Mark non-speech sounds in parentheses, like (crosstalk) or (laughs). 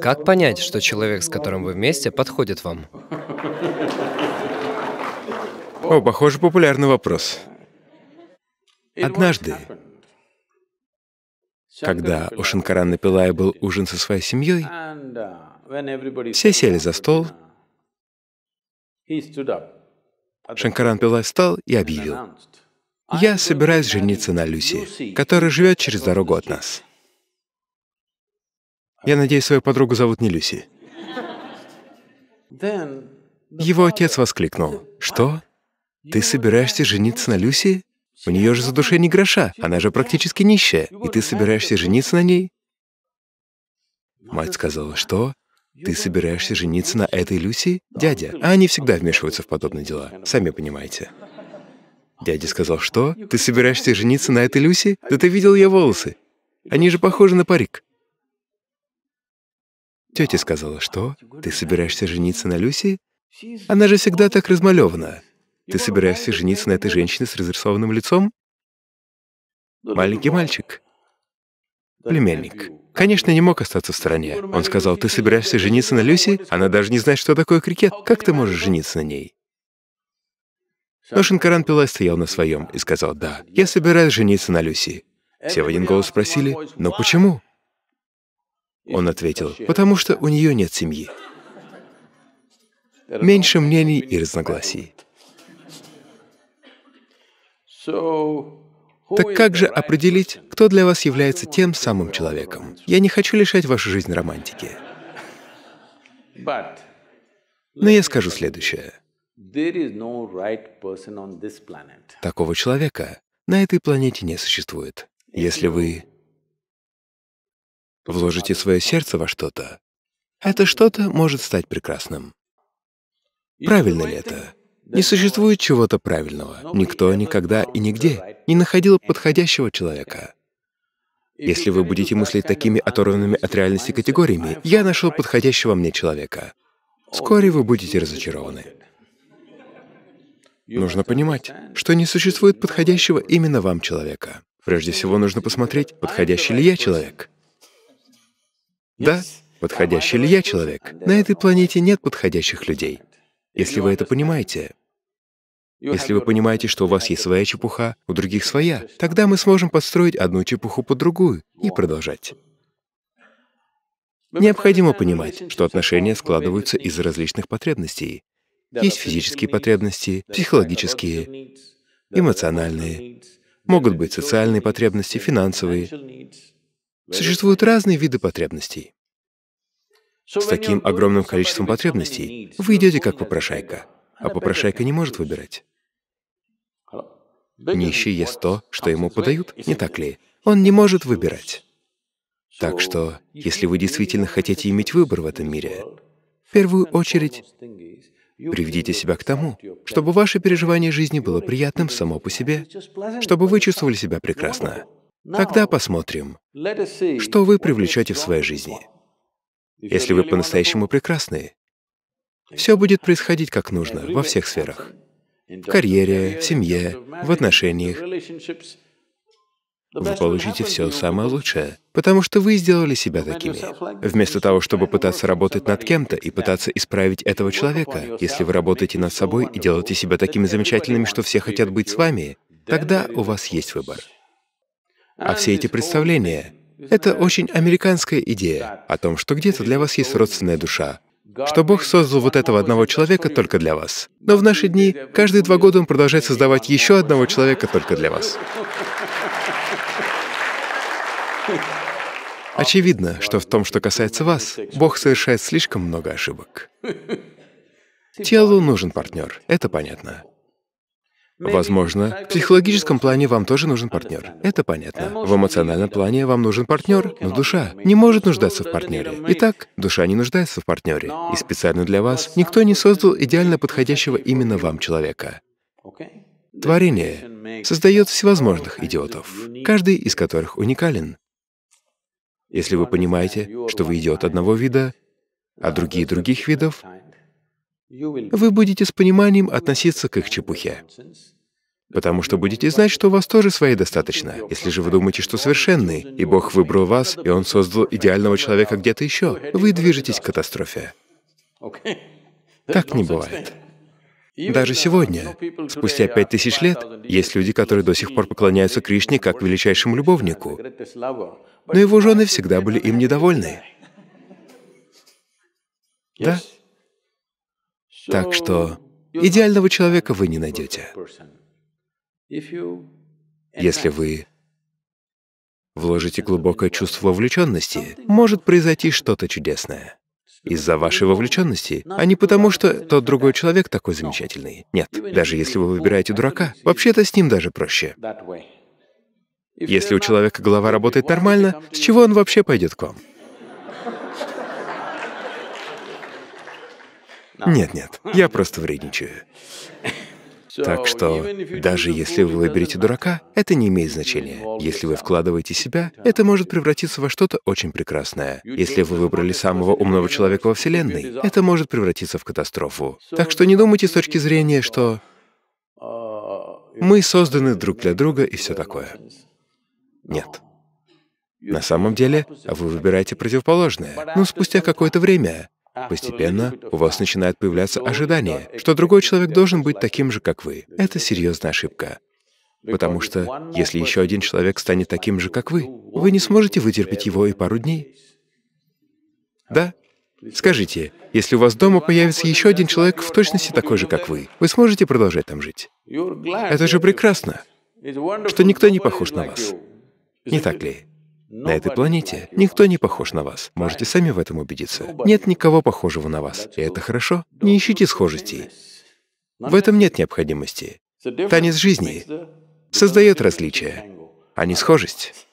Как понять, что человек, с которым вы вместе, подходит вам? О, похоже, популярный вопрос. Однажды, когда у Шанкарана Пилая был ужин со своей семьей, все сели за стол, Шанкаран Пилай встал и объявил, «Я собираюсь жениться на Люси, которая живет через дорогу от нас». Я надеюсь, свою подругу зовут не Люси. Его отец воскликнул. «Что? Ты собираешься жениться на Люси? У нее же за душой не гроша, она же практически нищая, и ты собираешься жениться на ней?» Мать сказала, «Что? Ты собираешься жениться на этой Люси? Дядя, а они всегда вмешиваются в подобные дела, сами понимаете». Дядя сказал, «Что? Ты собираешься жениться на этой Люси? Да ты видел ее волосы. Они же похожи на парик». Тетя сказала, что? Ты собираешься жениться на Люси? Она же всегда так размалевана. Ты собираешься жениться на этой женщине с разрисованным лицом? Маленький мальчик. Племянник. Конечно, не мог остаться в стороне. Он сказал, ты собираешься жениться на Люси? Она даже не знает, что такое крикет. Как ты можешь жениться на ней? Но Шинкаран Пилай стоял на своем и сказал, да, я собираюсь жениться на Люси. Все в один голос спросили, но почему? Он ответил, потому что у нее нет семьи. Меньше мнений и разногласий. Так как же определить, кто для вас является тем самым человеком? Я не хочу лишать вашу жизнь романтики. Но я скажу следующее. Такого человека на этой планете не существует. Если вы Вложите свое сердце во что-то. Это что-то может стать прекрасным. Правильно ли это? Не существует чего-то правильного. Никто никогда и нигде не находил подходящего человека. Если вы будете мыслить такими а оторванными от реальности категориями, а я нашел подходящего мне человека. Вскоре вы будете разочарованы. Нужно понимать, что не существует подходящего именно вам человека. Прежде всего нужно посмотреть, подходящий ли я человек. Да, подходящий ли я человек? На этой планете нет подходящих людей. Если вы это понимаете, если вы понимаете, что у вас есть своя чепуха, у других своя, тогда мы сможем подстроить одну чепуху под другую и продолжать. Необходимо понимать, что отношения складываются из различных потребностей. Есть физические потребности, психологические, эмоциональные, могут быть социальные потребности, финансовые. Существуют разные виды потребностей. С таким огромным количеством потребностей вы идете как попрошайка, а попрошайка не может выбирать. Нищий ест то, что ему подают, не так ли? Он не может выбирать. Так что, если вы действительно хотите иметь выбор в этом мире, в первую очередь Приведите себя к тому, чтобы ваше переживание жизни было приятным само по себе, чтобы вы чувствовали себя прекрасно. Тогда посмотрим, что вы привлечете в своей жизни. Если вы по-настоящему прекрасны, все будет происходить как нужно во всех сферах. В карьере, в семье, в отношениях. Вы получите все самое лучшее, потому что вы сделали себя такими. Вместо того, чтобы пытаться работать над кем-то и пытаться исправить этого человека, если вы работаете над собой и делаете себя такими замечательными, что все хотят быть с вами, тогда у вас есть выбор. А все эти представления — это очень американская идея о том, что где-то для вас есть родственная душа, что Бог создал вот этого одного человека только для вас. Но в наши дни каждые два года Он продолжает создавать еще одного человека только для вас. Очевидно, что в том, что касается вас, Бог совершает слишком много ошибок. Телу нужен партнер, это понятно. Возможно, в психологическом плане вам тоже нужен партнер. Это понятно. В эмоциональном плане вам нужен партнер, но душа не может нуждаться в партнере. Итак, душа не нуждается в партнере. И специально для вас никто не создал идеально подходящего именно вам человека. Творение создает всевозможных идиотов, каждый из которых уникален. Если вы понимаете, что вы идиот одного вида, а другие других видов, вы будете с пониманием относиться к их чепухе. Потому что будете знать, что у вас тоже своей достаточно. Если же вы думаете, что совершенный и Бог выбрал вас, и Он создал идеального человека где-то еще, вы движетесь к катастрофе. Так не бывает. Даже сегодня, спустя пять тысяч лет, есть люди, которые до сих пор поклоняются Кришне как величайшему любовнику, но его жены всегда были им недовольны. Да? Так что идеального человека вы не найдете. Если вы вложите глубокое чувство вовлеченности, может произойти что-то чудесное. Из-за вашей вовлеченности, а не потому, что тот другой человек такой замечательный. Нет, даже если вы выбираете дурака, вообще-то с ним даже проще. Если у человека голова работает нормально, с чего он вообще пойдет к вам? Нет-нет, а. я просто вредничаю. (laughs) Так что даже если вы выберете дурака, это не имеет значения. Если вы вкладываете себя, это может превратиться во что-то очень прекрасное. Если вы выбрали самого умного человека во Вселенной, это может превратиться в катастрофу. Так что не думайте с точки зрения, что uh, мы созданы друг для друга и все такое. Нет. На самом деле, вы выбираете противоположное. Но ну, спустя какое-то время Постепенно у вас начинает появляться ожидание, что другой человек должен быть таким же, как вы. Это серьезная ошибка. Потому что если еще один человек станет таким же, как вы, вы не сможете вытерпеть его и пару дней. Да? Скажите, если у вас дома появится еще один человек в точности такой же, как вы, вы сможете продолжать там жить? Это же прекрасно, что никто не похож на вас. Не так ли? На этой планете никто не похож на вас. Можете сами в этом убедиться. Нет никого похожего на вас. И это хорошо. Не ищите схожести. В этом нет необходимости. Танец жизни создает различия, а не схожесть.